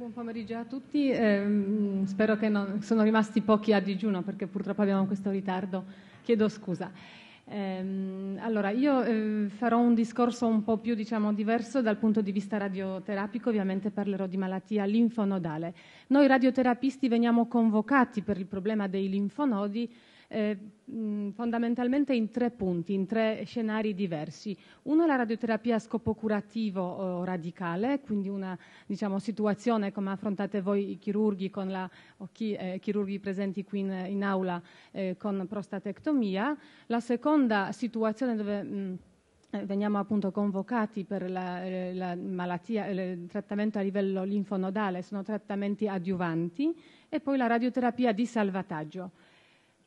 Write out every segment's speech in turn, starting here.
Buon pomeriggio a tutti, eh, spero che non, sono rimasti pochi a digiuno perché purtroppo abbiamo questo ritardo, chiedo scusa. Eh, allora, io eh, farò un discorso un po' più diciamo, diverso dal punto di vista radioterapico, ovviamente parlerò di malattia linfonodale. Noi radioterapisti veniamo convocati per il problema dei linfonodi eh, mm, fondamentalmente in tre punti, in tre scenari diversi. Uno è la radioterapia a scopo curativo o eh, radicale, quindi una diciamo, situazione come affrontate voi i chirurghi la, o chi, eh, chirurghi presenti qui in, in aula eh, con prostatectomia. La seconda situazione dove... Mh, mm, eh, veniamo appunto convocati per la, eh, la malattia, il trattamento a livello linfonodale, sono trattamenti adiuvanti, e poi la radioterapia di salvataggio.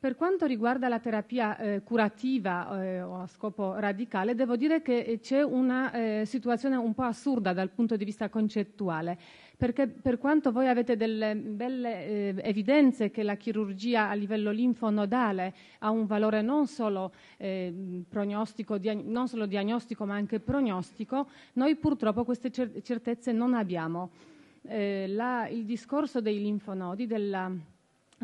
Per quanto riguarda la terapia eh, curativa eh, o a scopo radicale, devo dire che eh, c'è una eh, situazione un po' assurda dal punto di vista concettuale, perché per quanto voi avete delle belle eh, evidenze che la chirurgia a livello linfonodale ha un valore non solo, ehm, prognostico, diag- non solo diagnostico ma anche prognostico, noi purtroppo queste cer- certezze non abbiamo. Eh, la, il discorso dei linfonodi, della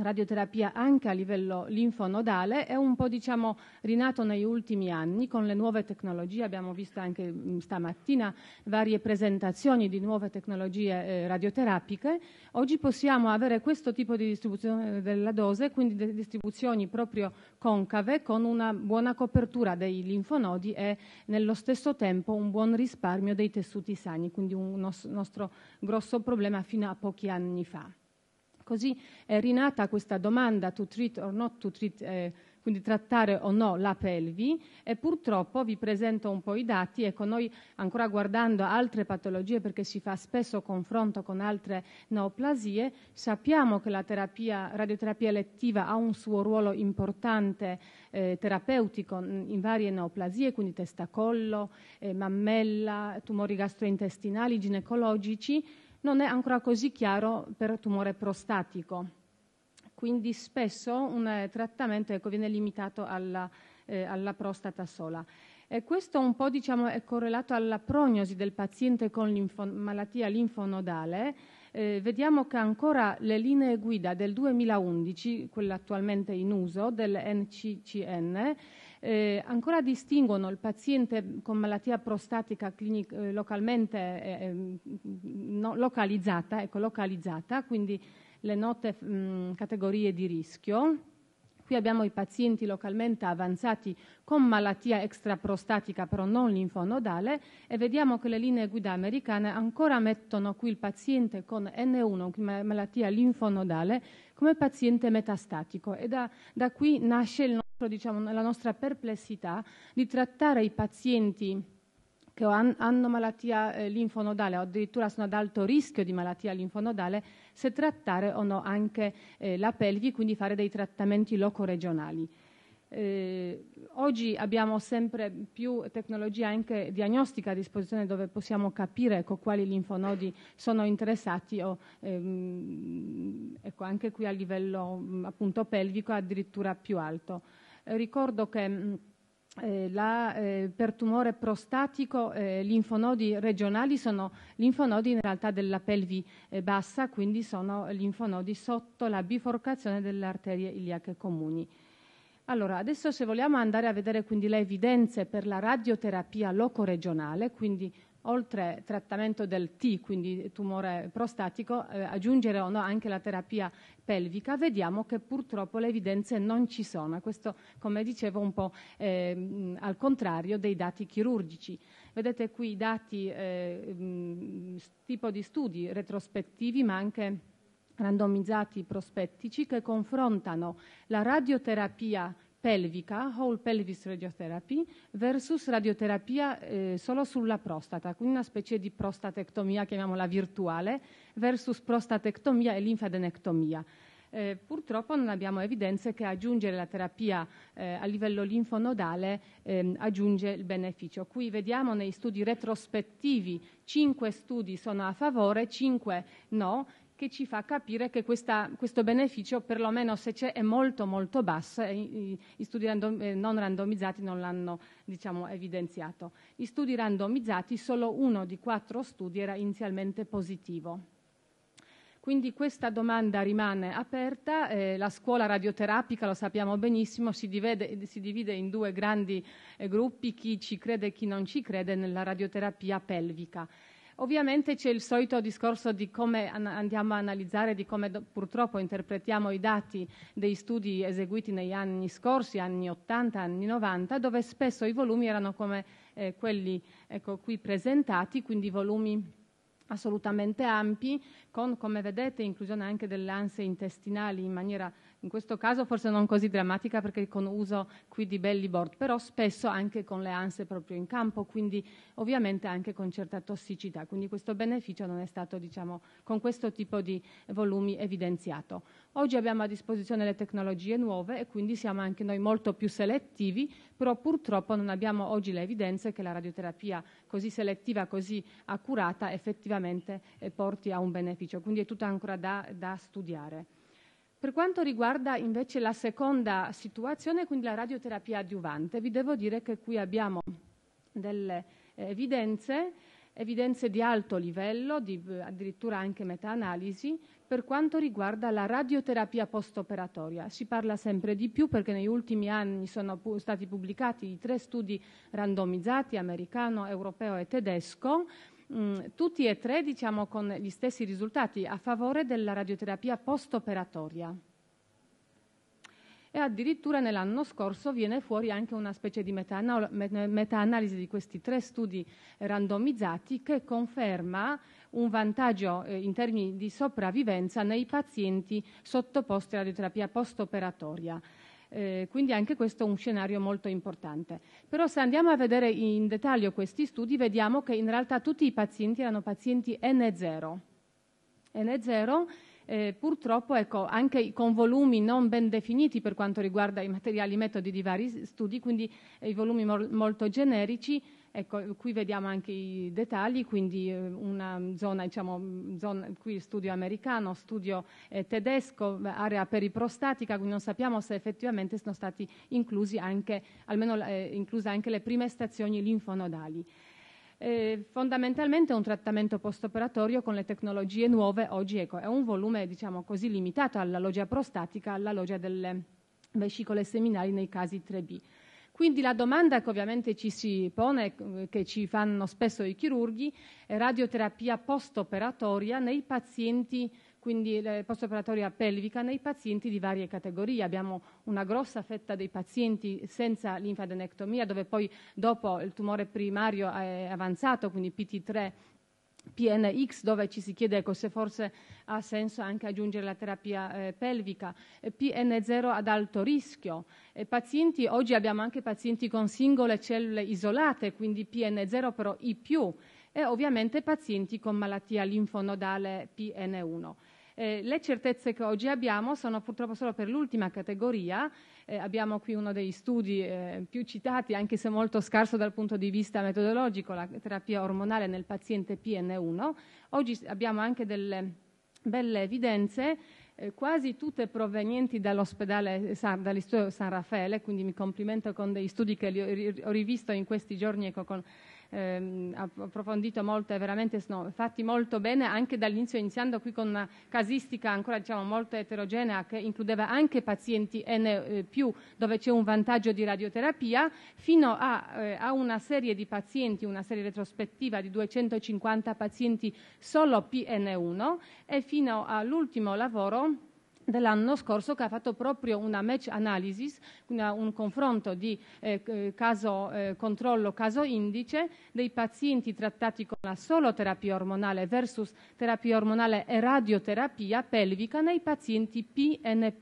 radioterapia anche a livello linfonodale è un po' diciamo, rinato negli ultimi anni con le nuove tecnologie. Abbiamo visto anche mm, stamattina varie presentazioni di nuove tecnologie eh, radioterapiche. Oggi possiamo avere questo tipo di distribuzione della dose, quindi distribuzioni proprio concave con una buona copertura dei linfonodi e nello stesso tempo un buon risparmio dei tessuti sani, quindi un nos- nostro grosso problema fino a pochi anni fa. Così è rinata questa domanda «*to treat or not to treat*», eh, quindi trattare o no la pelvi. E purtroppo vi presento un po' i dati. Ecco, noi ancora guardando altre patologie, perché si fa spesso confronto con altre neoplasie, sappiamo che la terapia, radioterapia elettiva ha un suo ruolo importante eh, terapeutico in varie neoplasie, quindi testacollo, eh, mammella, tumori gastrointestinali, ginecologici, non è ancora così chiaro per tumore prostatico. Quindi spesso un eh, trattamento ecco, viene limitato alla, eh, alla prostata sola. E questo un po' diciamo, è correlato alla prognosi del paziente con linfo- malattia linfonodale. Eh, vediamo che ancora le linee guida del 2011, quelle attualmente in uso, NCCN, eh, ancora distinguono il paziente con malattia prostatica eh, eh, ecco, localizzata, quindi le note categorie di rischio, Qui abbiamo i pazienti localmente avanzati con malattia extraprostatica però non linfonodale e vediamo che le linee guida americane ancora mettono qui il paziente con N1, malattia linfonodale, come paziente metastatico. E da, da qui nasce nostro, diciamo, la nostra perplessità di trattare i pazienti che hanno malattia eh, linfonodale o addirittura sono ad alto rischio di malattia linfonodale se trattare o no anche eh, la pelvi, quindi fare dei trattamenti loco-regionali. locoregionali. Eh, oggi abbiamo sempre più tecnologia anche diagnostica a disposizione dove possiamo capire ecco, quali linfonodi sono interessati o ehm, ecco, anche qui a livello appunto pelvico addirittura più alto. Ricordo che eh, eh, per tumore prostatico eh, linfonodi regionali sono linfonodi in realtà della pelvi bassa, quindi sono linfonodi sotto la biforcazione delle arterie iliache comuni. Allora, Adesso, se vogliamo andare a vedere quindi le evidenze per la radioterapia loco-regionale, quindi oltre al trattamento del T, quindi tumore prostatico, eh, aggiungere o no anche la terapia pelvica, vediamo che purtroppo le evidenze non ci sono. Questo, come dicevo, è un po' ehm, al contrario dei dati chirurgici. Vedete qui i il eh, mm, tipo di studi retrospettivi, ma anche randomizzati prospettici, che confrontano la radioterapia pelvica (*whole pelvis radiotherapy*) *versus* radioterapia eh, solo sulla prostata, quindi una specie di prostatectomia chiamiamola virtuale *versus* prostatectomia e linfadenectomia. Eh, purtroppo non abbiamo evidenze che aggiungere la terapia eh, a livello linfonodale ehm, aggiunge il beneficio. Qui vediamo nei studi retrospettivi 5 studi sono a favore 5 no, che ci fa capire che questa, questo beneficio, perlomeno se c'è, è molto molto basso e gli studi random, eh, non randomizzati non l'hanno diciamo, evidenziato. Gli studi randomizzati, solo uno di quattro studi era inizialmente positivo. Quindi questa domanda rimane aperta, eh, la scuola radioterapica lo sappiamo benissimo, si divide, si divide in due grandi eh, gruppi, chi ci crede e chi non ci crede nella radioterapia pelvica. Ovviamente c'è il solito discorso di come andiamo a analizzare di come purtroppo interpretiamo i dati dei studi eseguiti negli anni scorsi, anni 80, anni 90, dove spesso i volumi erano come eh, quelli ecco, qui presentati, quindi volumi assolutamente ampi, con, come vedete, inclusione anche delle anse intestinali in maniera, in questo caso forse non così drammatica perché con uso qui di belly board, però spesso anche con le anse proprio in campo, quindi ovviamente anche con certa tossicità. Quindi questo beneficio non è stato, diciamo, con questo tipo di volumi evidenziato. Oggi abbiamo a disposizione le tecnologie nuove e quindi siamo anche noi molto più selettivi, però purtroppo non abbiamo oggi le evidenze che la radioterapia così selettiva, così accurata effettivamente eh, porti a un beneficio, quindi è tutto ancora da, da studiare. Per quanto riguarda invece la seconda situazione, quindi la radioterapia adiuvante, vi devo dire che qui abbiamo delle eh, evidenze evidenze di alto livello, di eh, addirittura anche meta-analisi, per quanto riguarda la radioterapia postoperatoria. Si parla sempre di più perché negli ultimi anni sono pu stati pubblicati i tre studi randomizzati, americano, europeo e tedesco, mh, mm, tutti e tre diciamo, con gli stessi risultati a favore della radioterapia postoperatoria e addirittura nell'anno scorso viene fuori anche una specie di meta-analisi di questi tre studi randomizzati che conferma un vantaggio eh, in termini di sopravvivenza nei pazienti sottoposti alla radioterapia postoperatoria. operatoria eh, Quindi, anche questo è un scenario molto importante. Però, se andiamo a vedere in dettaglio questi studi, vediamo che in realtà tutti i pazienti erano pazienti N0. N0 eh, purtroppo ecco, anche con volumi non ben definiti per quanto riguarda i materiali, i metodi di vari studi, quindi eh, i volumi mol- molto generici, Ecco, qui vediamo anche i dettagli: quindi eh, una diciamo, zona, qui studio americano, studio eh, tedesco, area periprostatica. Quindi, non sappiamo se effettivamente siano state eh, incluse anche le prime stazioni linfonodali. Fondamentalmente, è un trattamento postoperatorio con le tecnologie nuove oggi ecco, è un volume diciamo, così limitato alla all'allogia prostatica alla all'allogia delle vescicole seminali nei casi 3b. Quindi la domanda che ovviamente ci si pone, che ci fanno spesso i chirurghi, è radioterapia postoperatoria nei pazienti quindi eh, postoperatoria pelvica nei pazienti di varie categorie. Abbiamo una grossa fetta dei pazienti senza linfadenectomia, dove poi dopo il tumore primario è avanzato, quindi PT3 PNX, dove ci si chiede ecco, se forse ha senso anche aggiungere la terapia eh, pelvica, eh, PN0 ad alto rischio. Eh, oggi abbiamo anche pazienti con singole cellule isolate, quindi PN0 però I+, e ovviamente pazienti con malattia linfonodale PN1. Eh, le certezze che oggi abbiamo sono purtroppo solo per l'ultima categoria eh, abbiamo qui uno degli studi eh, più citati, anche se molto scarso dal punto di vista metodologico, la terapia ormonale nel paziente PN1. Oggi abbiamo anche delle belle evidenze eh, quasi tutte provenienti dall'ospedale San, dall'Istituto San Raffaele, quindi mi complimento con degli studi che ho rivisto in questi giorni ecco, con Ehm, approfondito molto e sono fatti molto bene anche dall'inizio, iniziando qui con una casistica ancora diciamo, molto eterogenea che includeva anche pazienti N+, eh, dove c'è un vantaggio di radioterapia, fino eh, a una serie di pazienti, una serie retrospettiva di 250 pazienti solo PN1 e fino all'ultimo lavoro dell'anno scorso che ha fatto proprio una match analysis, una, un confronto di eh, eh caso eh, controllo, caso indice dei pazienti trattati con la solo terapia ormonale versus terapia ormonale e radioterapia pelvica nei pazienti PN+.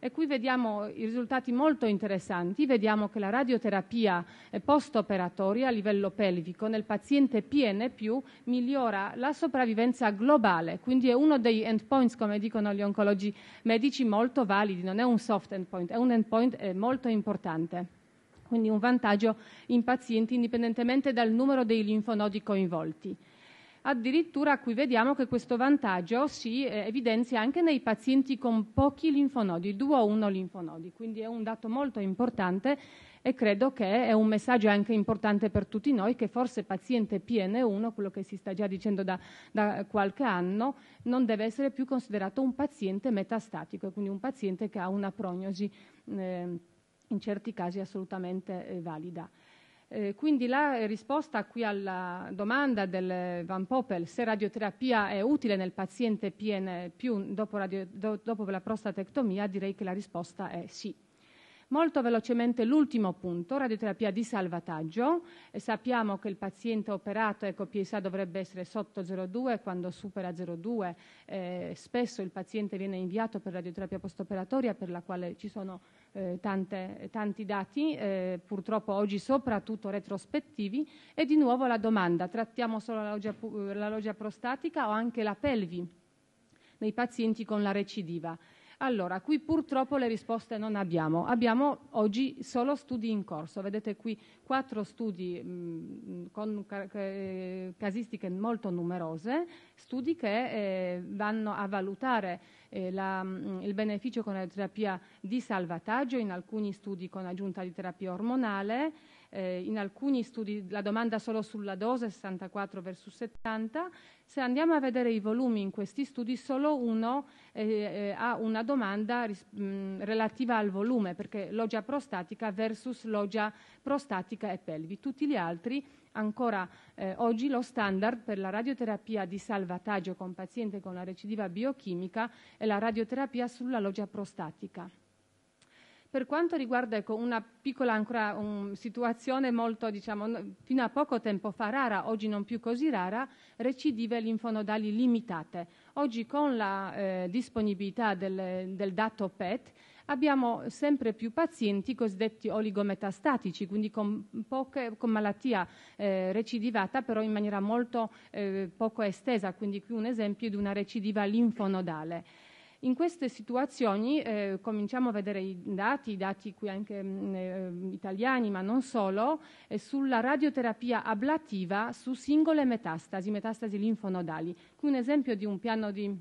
E qui vediamo i risultati molto interessanti. Vediamo che la radioterapia eh, postoperatoria a livello pelvico nel paziente PN+ migliora la sopravvivenza globale, quindi è uno dei endpoints, come dicono gli oncologi medici, molto validi, non è un soft endpoint, è un endpoint eh, molto importante quindi un vantaggio in pazienti indipendentemente dal numero dei linfonodi coinvolti. Addirittura qui vediamo che questo vantaggio si eh, evidenzia anche nei pazienti con pochi linfonodi, due o uno linfonodi, quindi è un dato molto importante e credo che è un messaggio anche importante per tutti noi che forse paziente PN1, quello che si sta già dicendo da, da qualche anno, non deve essere più considerato un paziente metastatico, quindi un paziente che ha una prognosi eh, in certi casi assolutamente eh, valida. Eh, quindi, la risposta qui alla domanda del Van Poppel se radioterapia è utile nel paziente PN+ più dopo la prostatectomia direi che la risposta è sì. Molto velocemente, l'ultimo punto, radioterapia di salvataggio. Eh, sappiamo che il paziente operato ecco PSA dovrebbe essere sotto 0,2; quando supera 0,2 eh, spesso il paziente viene inviato per radioterapia postoperatoria, per la quale ci sono eh, tanti dati, eh, purtroppo oggi soprattutto retrospettivi, e di nuovo la domanda: trattiamo solo la loggia prostatica o anche la pelvi nei pazienti con la recidiva? Allora, Qui purtroppo le risposte non abbiamo. Abbiamo oggi solo studi in corso. Vedete qui quattro studi con eh, casistiche molto numerose, studi che vanno a valutare eh, la, mm, il beneficio con la terapia di salvataggio, in alcuni studi con aggiunta di terapia ormonale, eh, in alcuni studi la domanda solo sulla dose 64 versus 70. Se andiamo a vedere i volumi in questi studi, solo uno eh, eh ha una domanda ris- mh, mm, relativa al volume, perché loggia prostatica versus loggia prostatica e pelvi. Tutti gli altri ancora eh, oggi lo standard per la radioterapia di salvataggio con paziente con la recidiva biochimica e la radioterapia sulla loggia prostatica. Per quanto riguarda ecco, una piccola ancora, um, situazione molto, diciamo, fino a poco tempo fa rara, oggi non più così rara, recidive linfonodali limitate. Oggi con la eh, disponibilità del, del dato PET abbiamo sempre più pazienti cosiddetti oligometastatici, quindi con, poche, con malattia eh, recidivata, però in maniera molto eh, poco estesa, quindi qui un esempio di una recidiva linfonodale. In queste situazioni eh, cominciamo a vedere i dati, i dati qui anche mm, eh, italiani, ma non solo, eh, sulla radioterapia ablativa su singole metastasi, metastasi linfonodali. Qui un esempio di un piano di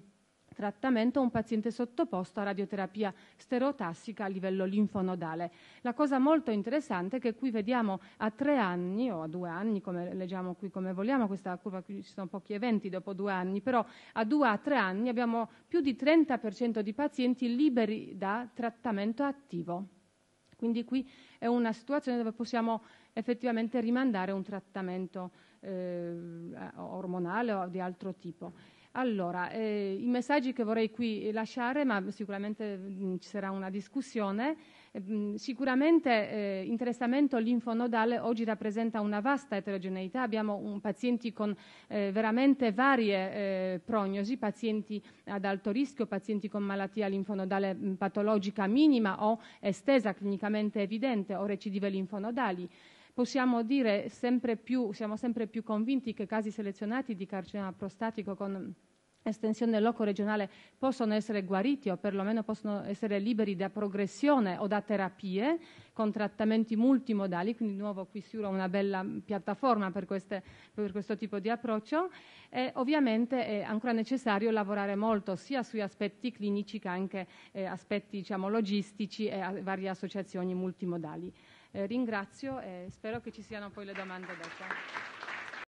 trattamento un paziente sottoposto a radioterapia stereotassica a livello linfonodale. La cosa molto interessante è che qui vediamo a tre anni o a due anni, come leggiamo qui come vogliamo, questa curva qui ci sono pochi eventi dopo due anni, però a due a tre anni abbiamo più di 30% di pazienti liberi da trattamento attivo. Quindi qui è una situazione dove possiamo effettivamente rimandare un trattamento eh, ormonale o di altro tipo. Allora, eh, i messaggi che vorrei qui lasciare, ma sicuramente mh, mm, ci sarà una discussione, mh, eh, mm, sicuramente eh, interessamento linfonodale oggi rappresenta una vasta eterogeneità, abbiamo un, mm, pazienti con eh, veramente varie eh, prognosi, pazienti ad alto rischio, pazienti con malattia linfonodale mh, patologica minima o estesa, clinicamente evidente, o recidive linfonodali possiamo dire sempre più, siamo sempre più convinti che casi selezionati di carcinoma prostatico con estensione loco-regionale possono essere guariti o perlomeno possono essere liberi da progressione o da terapie con trattamenti multimodali, quindi di nuovo qui si è una bella piattaforma per, queste, per, questo tipo di approccio. E ovviamente è ancora necessario lavorare molto sia sui aspetti clinici che anche eh, aspetti diciamo, logistici e vari varie associazioni multimodali. Eh, ringrazio e spero che ci siano poi le domande dopo.